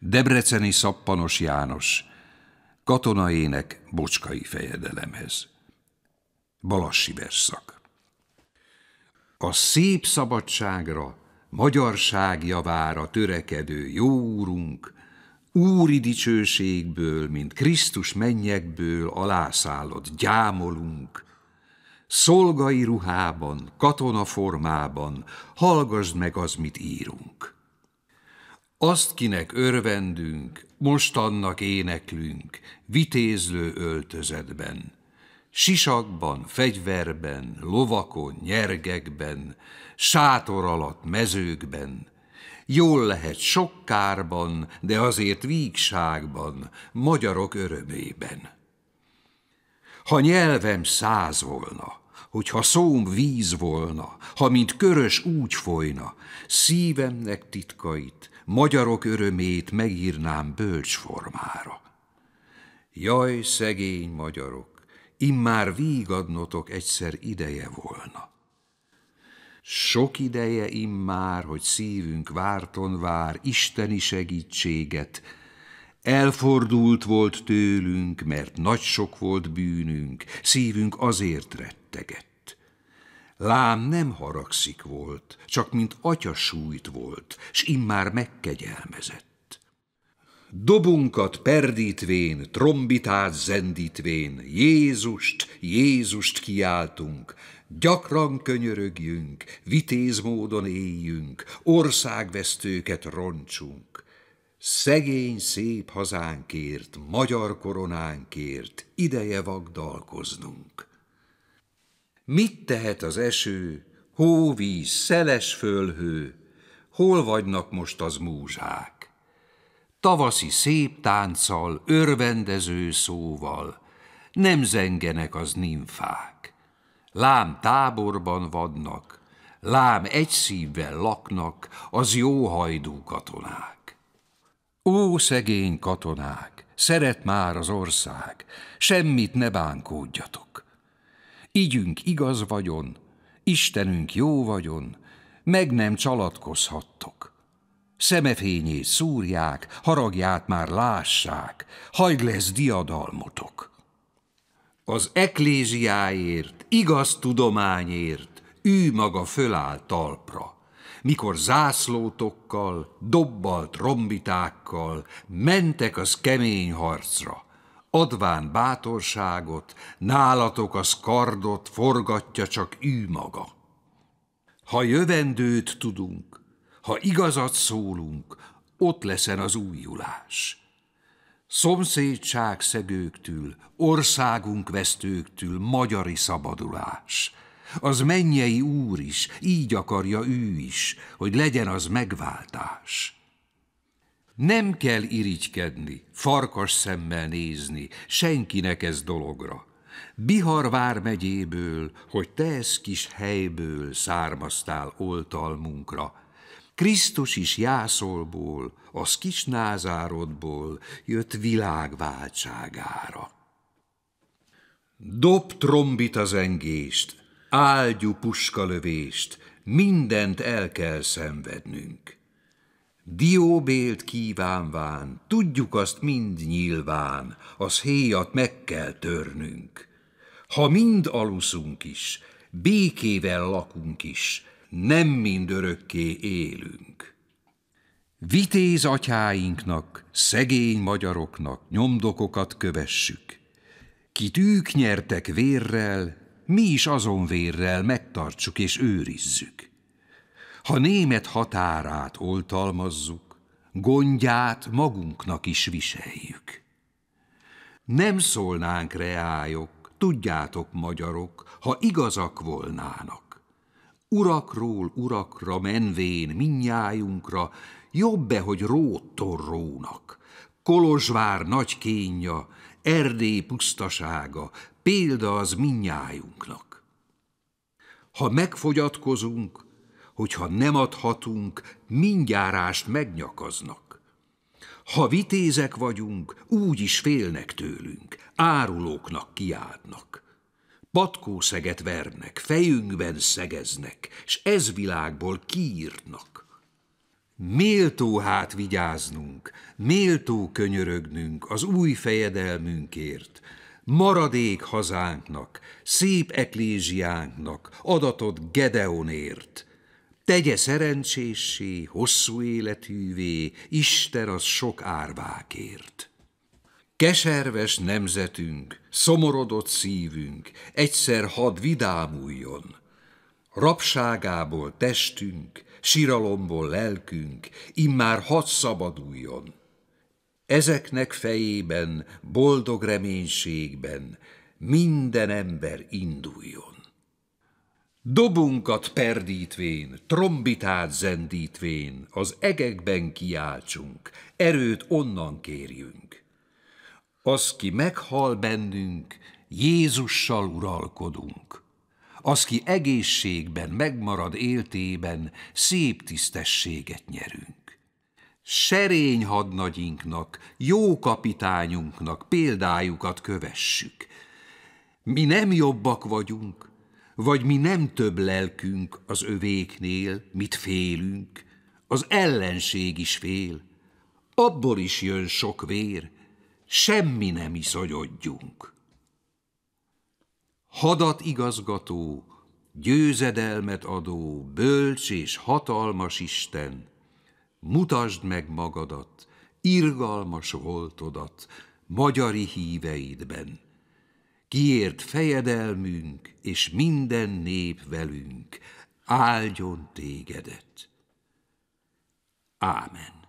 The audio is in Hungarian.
Debreceni Szappanos János, katonaének bocskai fejedelemhez. Balassi Verszak. A szép szabadságra, magyarság javára törekedő jó úrunk, úri dicsőségből, mint Krisztus mennyekből alászállott gyámolunk, szolgai ruhában, katona formában, hallgasd meg az, mit írunk. Azt, kinek örvendünk, most annak éneklünk, vitézlő öltözetben. Sisakban, fegyverben, lovakon, nyergekben, sátor alatt, mezőkben. Jól lehet sok kárban, de azért vígságban, magyarok örömében. Ha nyelvem száz volna, hogyha szóm víz volna, ha mint körös úgy folyna, szívemnek titkait, magyarok örömét megírnám bölcs formára. Jaj, szegény magyarok, immár vígadnotok egyszer ideje volna. Sok ideje immár, hogy szívünk várton vár isteni segítséget, Elfordult volt tőlünk, mert nagy sok volt bűnünk, szívünk azért rettegett. Lám nem haragszik volt, csak mint atya sújt volt, s immár megkegyelmezett. Dobunkat perdítvén, trombitát zendítvén, Jézust, Jézust kiáltunk, gyakran könyörögjünk, vitézmódon éljünk, országvesztőket roncsunk. Szegény szép hazánkért, magyar koronánkért ideje vagdalkoznunk. Mit tehet az eső, hó, víz, szeles fölhő, hol vagynak most az múzsák? Tavaszi szép tánccal, örvendező szóval, nem zengenek az nimfák. Lám táborban vadnak, lám egy szívvel laknak az jó hajdú katonák. Ó, szegény katonák, szeret már az ország, semmit ne bánkódjatok. Igyünk igaz vagyon, Istenünk jó vagyon, meg nem csalatkozhattok. Szemefényét szúrják, haragját már lássák, hagyd lesz diadalmotok. Az ekléziáért, igaz tudományért, ő maga föláll talpra, mikor zászlótokkal, dobbal, rombitákkal mentek az kemény harcra adván bátorságot, nálatok az kardot forgatja csak ő maga. Ha jövendőt tudunk, ha igazat szólunk, ott leszen az újulás. Szomszédság szegőktől, országunk vesztőktől magyari szabadulás. Az mennyei úr is, így akarja ő is, hogy legyen az megváltás. Nem kell irigykedni, farkas szemmel nézni, senkinek ez dologra. Bihar megyéből, hogy te ez kis helyből származtál oltalmunkra. Krisztus is jászolból, az kis názárodból jött világváltságára. Dob az engést, áldjú puskalövést, mindent el kell szenvednünk. Dióbélt kívánván, tudjuk azt mind nyilván, az héjat meg kell törnünk. Ha mind aluszunk is, békével lakunk is, nem mind örökké élünk. Vitéz atyáinknak, szegény magyaroknak nyomdokokat kövessük. Kit ők nyertek vérrel, mi is azon vérrel megtartsuk és őrizzük. Ha német határát oltalmazzuk, gondját magunknak is viseljük. Nem szólnánk reályok, tudjátok magyarok, ha igazak volnának. Urakról urakra menvén minnyájunkra, jobb-e, hogy róttor rónak. Kolozsvár nagy kénya, Erdély pusztasága, példa az minnyájunknak. Ha megfogyatkozunk, hogyha nem adhatunk, mindjárást megnyakaznak. Ha vitézek vagyunk, úgy is félnek tőlünk, árulóknak kiádnak. Patkószeget vernek, fejünkben szegeznek, s ez világból kiírtnak. Méltó hát vigyáznunk, méltó könyörögnünk az új fejedelmünkért, maradék hazánknak, szép eklézsiánknak adatot Gedeonért, tegye szerencsésé, hosszú életűvé, Isten az sok árvákért. Keserves nemzetünk, szomorodott szívünk, egyszer had vidámuljon. Rapságából testünk, siralomból lelkünk, immár had szabaduljon. Ezeknek fejében, boldog reménységben minden ember induljon. Dobunkat perdítvén, trombitát zendítvén, az egekben kiáltsunk, erőt onnan kérjünk. Az, ki meghal bennünk, Jézussal uralkodunk. Az, ki egészségben megmarad éltében, szép tisztességet nyerünk. Serény hadnagyinknak, jó kapitányunknak példájukat kövessük. Mi nem jobbak vagyunk, vagy mi nem több lelkünk az övéknél, mit félünk, az ellenség is fél, abból is jön sok vér, semmi nem is agyodjunk. Hadat igazgató, győzedelmet adó, bölcs és hatalmas Isten, mutasd meg magadat, irgalmas voltodat, magyari híveidben kiért fejedelmünk, és minden nép velünk, áldjon tégedet. Ámen.